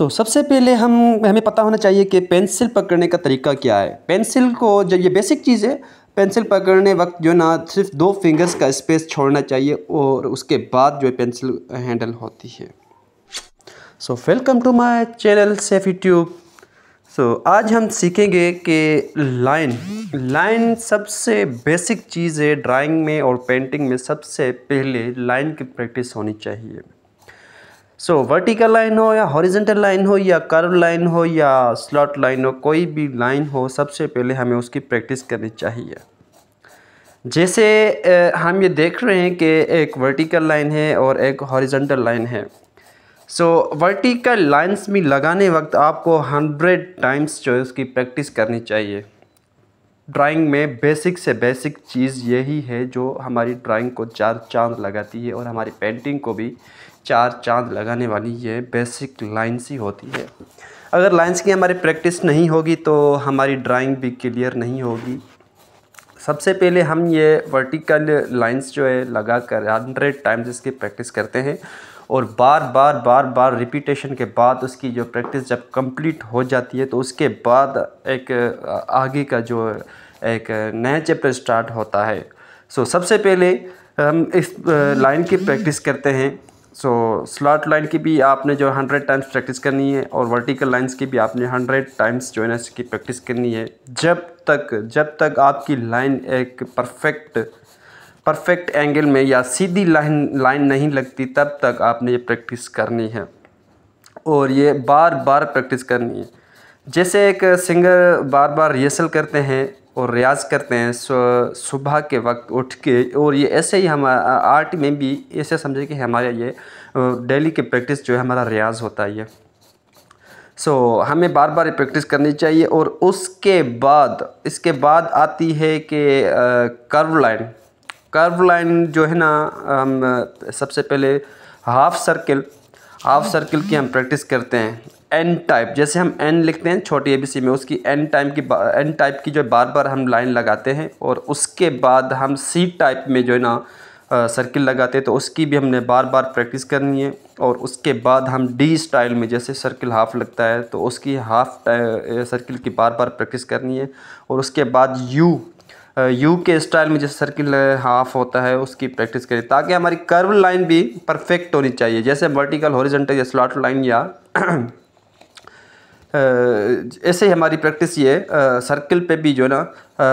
सो so, सबसे पहले हम हमें पता होना चाहिए कि पेंसिल पकड़ने का तरीका क्या है पेंसिल को जब ये बेसिक चीज़ है पेंसिल पकड़ने वक्त जो ना सिर्फ दो फिंगर्स का स्पेस छोड़ना चाहिए और उसके बाद जो पेंसिल हैंडल होती है so welcome to my channel safe YouTube so आज हम सीखेंगे कि लाइन लाइन सबसे बेसिक चीज़ है ड्राइंग में और पेंटिंग में सबसे पहले लाइन की प्रैक्टिस होनी चाहिए सो वर्टिकल लाइन हो या हॉरिजेंटल लाइन हो या कर्व लाइन हो या स्लॉट लाइन हो कोई भी लाइन हो सबसे पहले हमें उसकी प्रैक्टिस करनी चाहिए जैसे हम ये देख रहे हैं कि एक वर्टिकल लाइन है और एक हॉरिजेंटल लाइन है सो वर्टिकल लाइंस में लगाने वक्त आपको हंड्रेड टाइम्स जो है उसकी प्रैक्टिस करनी चाहिए ड्राइंग में बेसिक से बेसिक चीज़ यही है जो हमारी ड्राइंग को चार चांद लगाती है और हमारी पेंटिंग को भी चार चांद लगाने वाली ये बेसिक लाइन्स ही होती है अगर लाइन्स की हमारी प्रैक्टिस नहीं होगी तो हमारी ड्राइंग भी क्लियर नहीं होगी सबसे पहले हम ये वर्टिकल लाइन्स जो है लगा कर हंड्रेड टाइम्स इसकी प्रैक्टिस करते हैं और बार बार बार बार रिपीटेशन के बाद उसकी जो प्रैक्टिस जब कंप्लीट हो जाती है तो उसके बाद एक आगे का जो एक नया चैप्टर स्टार्ट होता है सो so, सबसे पहले हम इस लाइन की प्रैक्टिस करते हैं सो स्लॉट लाइन की भी आपने जो हंड्रेड टाइम्स प्रैक्टिस करनी है और वर्टिकल लाइंस की भी आपने हंड्रेड टाइम्स जो है ना इसकी प्रैक्टिस करनी है जब तक जब तक आपकी लाइन एक परफेक्ट परफेक्ट एंगल में या सीधी लाइन लाइन नहीं लगती तब तक आपने ये प्रैक्टिस करनी है और ये बार बार प्रैक्टिस करनी है जैसे एक सिंगर बार बार रिहर्सल करते हैं और रियाज़ करते हैं सुबह के वक्त उठ के और ये ऐसे ही हम आर्ट में भी ऐसे समझे कि हमारे ये डेली की प्रैक्टिस जो है हमारा रियाज़ होता है ये सो so, हमें बार बार प्रैक्टिस करनी चाहिए और उसके बाद इसके बाद आती है कि कर्व लाइन कर्व लाइन जो है ना हम सबसे पहले हाफ़ सर्किल हाफ़ सर्किल की हम प्रैक्टिस करते हैं एन टाइप जैसे हम एन लिखते हैं छोटी सी में उसकी एन टाइप की एन टाइप की जो बार बार हम लाइन लगाते हैं और उसके बाद हम सी टाइप में जो है ना सर्किल लगाते हैं तो उसकी भी हमने बार बार प्रैक्टिस करनी है और उसके बाद हम डी स्टाइल में जैसे सर्किल हाफ लगता है तो उसकी हाफ सर्किल की बार बार प्रैक्टिस करनी है और उसके बाद यू यू के स्टाइल में जैसे सर्किल हाफ होता है उसकी प्रैक्टिस करें ताकि हमारी कर्व लाइन भी परफेक्ट होनी चाहिए जैसे वर्टिकल हॉरिजेंटल या स्लॉट लाइन या ऐसे ही हमारी प्रैक्टिस ये सर्किल पे भी जो है ना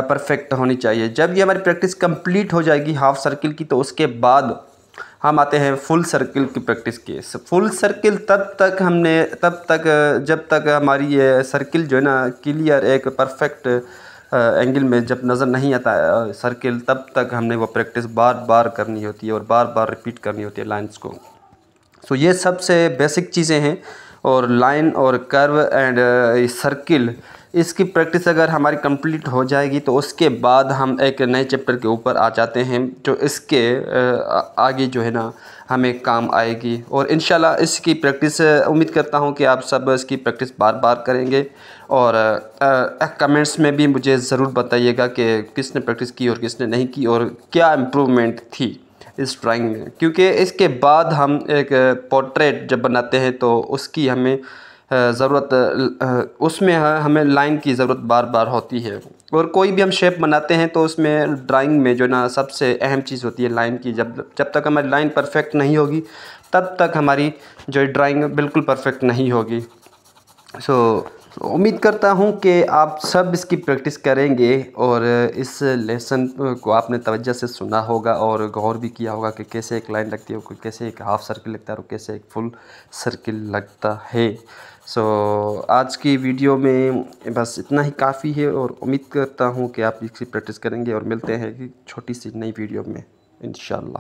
परफेक्ट होनी चाहिए जब ये हमारी प्रैक्टिस कंप्लीट हो जाएगी हाफ सर्किल की तो उसके बाद हम आते हैं फुल सर्किल की प्रैक्टिस के फुल सर्किल तब तक हमने तब तक जब तक हमारी ये सर्किल जो है ना क्लियर एक परफेक्ट एंगल में जब नज़र नहीं आता सर्किल तब तक हमने वो प्रैक्टिस बार बार करनी होती है और बार बार रिपीट करनी होती है लाइंस को सो so, ये सबसे बेसिक चीज़ें हैं और लाइन और कर्व एंड सर्किल इसकी प्रैक्टिस अगर हमारी कंप्लीट हो जाएगी तो उसके बाद हम एक नए चैप्टर के ऊपर आ जाते हैं जो इसके uh, आगे जो है ना हमें काम आएगी और इन इसकी प्रैक्टिस uh, उम्मीद करता हूँ कि आप सब इसकी प्रैक्टिस बार बार करेंगे और कमेंट्स uh, में भी मुझे ज़रूर बताइएगा कि किसने प्रैक्टिस की और किसने नहीं की और क्या इम्प्रूवमेंट थी इस ड्राइंग में क्योंकि इसके बाद हम एक पोर्ट्रेट जब बनाते हैं तो उसकी हमें ज़रूरत उसमें हमें लाइन की ज़रूरत बार बार होती है और कोई भी हम शेप बनाते हैं तो उसमें ड्राइंग में जो ना सबसे अहम चीज़ होती है लाइन की जब जब तक हमारी लाइन परफेक्ट नहीं होगी तब तक हमारी जो ड्राइंग बिल्कुल परफेक्ट नहीं होगी सो so, उम्मीद करता हूँ कि आप सब इसकी प्रैक्टिस करेंगे और इस लेसन को आपने तवज्जो से सुना होगा और गौर भी किया होगा कि कैसे एक लाइन लगती है और कैसे एक हाफ़ सर्किल लगता है और कैसे एक फुल सर्किल लगता है सो so, आज की वीडियो में बस इतना ही काफ़ी है और उम्मीद करता हूँ कि आप इसकी प्रैक्टिस करेंगे और मिलते हैं छोटी सी नई वीडियो में इन